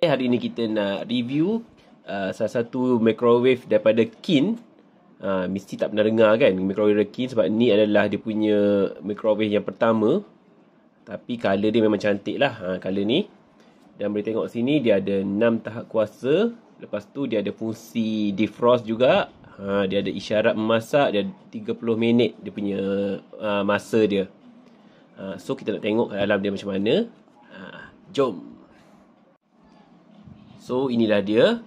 Hai, eh, hari ini kita nak review uh, salah satu microwave daripada Kin. Uh, mesti tak pernah dengar kan microwave Kin sebab ni adalah dia punya microwave yang pertama. Tapi color dia memang cantik lah uh, color ni. Dan boleh tengok sini dia ada 6 tahap kuasa. Lepas tu dia ada fungsi defrost juga. Ha, dia ada isyarat memasak. Dia ada 30 minit dia punya uh, masa dia. Uh, so kita nak tengok dalam dia macam mana. Uh, Jom. So inilah dia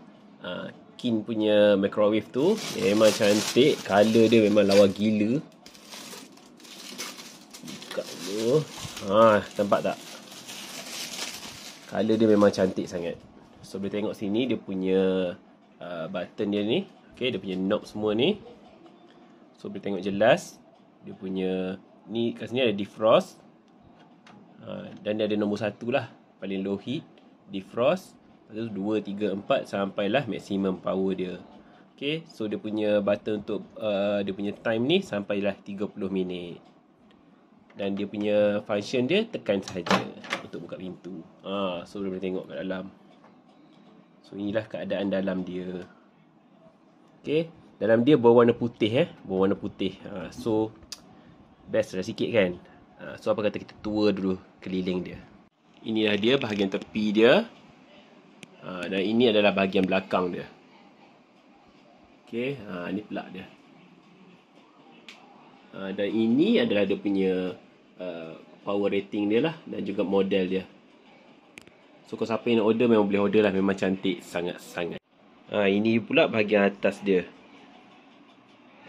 uh, ah, Kin punya microwave tu Memang cantik Color dia memang lawa gila Buka dulu ha, Nampak tak Color dia memang cantik sangat So boleh tengok sini dia punya uh, Button dia ni okay, Dia punya knob semua ni So boleh tengok jelas Dia punya Ni kat sini ada defrost uh, Dan dia ada nombor satu lah Paling low heat Defrost Lepas tu 2, 3, 4 Sampailah maximum power dia Okay So dia punya button untuk uh, Dia punya time ni Sampailah 30 minit Dan dia punya function dia Tekan saja Untuk buka pintu Ah, So boleh tengok kat dalam So inilah keadaan dalam dia Okay Dalam dia berwarna putih eh Berwarna putih ha, So Best lah sikit kan uh, So apa kata kita tour dulu Keliling dia Inilah dia bahagian tepi dia ha, dan ini adalah bahagian belakang dia ok ha, ah, ni pelak dia ha, dan ini adalah dia punya uh, power rating dia lah dan juga model dia so kalau siapa yang nak order memang boleh order lah memang cantik sangat-sangat ha, ini pula bahagian atas dia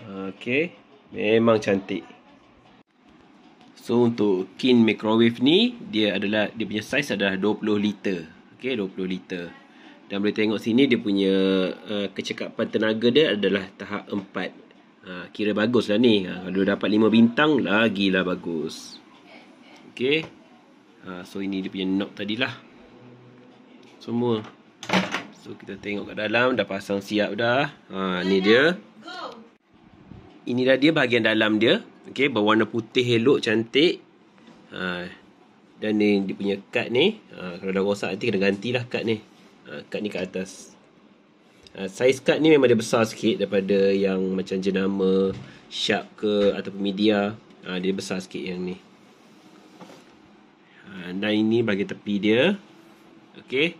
ok memang cantik So untuk kin microwave ni dia adalah dia punya size adalah 20 liter. Okey 20 liter. Dan boleh tengok sini dia punya uh, kecekapan tenaga dia adalah tahap 4. Uh, ah, kira ah, lah bagus lah ni. Kalau uh, dapat 5 bintang, lagilah bagus. Okay. Uh, so ini dia punya knob tadi lah. Semua. So kita tengok kat dalam. Dah pasang siap dah. Uh, ni dia. Inilah dia bahagian dalam dia. Okay. Berwarna putih elok cantik. Uh, dan ni dia punya kad ni. Uh, kalau dah rosak nanti kena gantilah kad ni. Uh, kad ni kat atas. Uh, size kad ni memang dia besar sikit daripada yang macam jenama sharp ke ataupun media. Ah, dia besar sikit yang ni. dan ah, ini bagi tepi dia. Okay.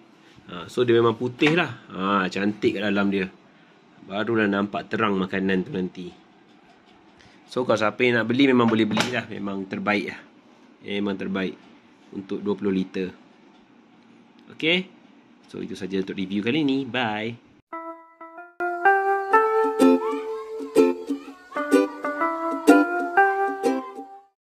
Uh, ah, so dia memang putih lah. Uh, cantik kat dalam dia. Barulah nampak terang makanan tu nanti. So kalau siapa yang nak beli memang boleh belilah. Memang terbaik lah. Memang terbaik. Untuk 20 liter. Okay. So itu saja untuk review kali ini. Bye.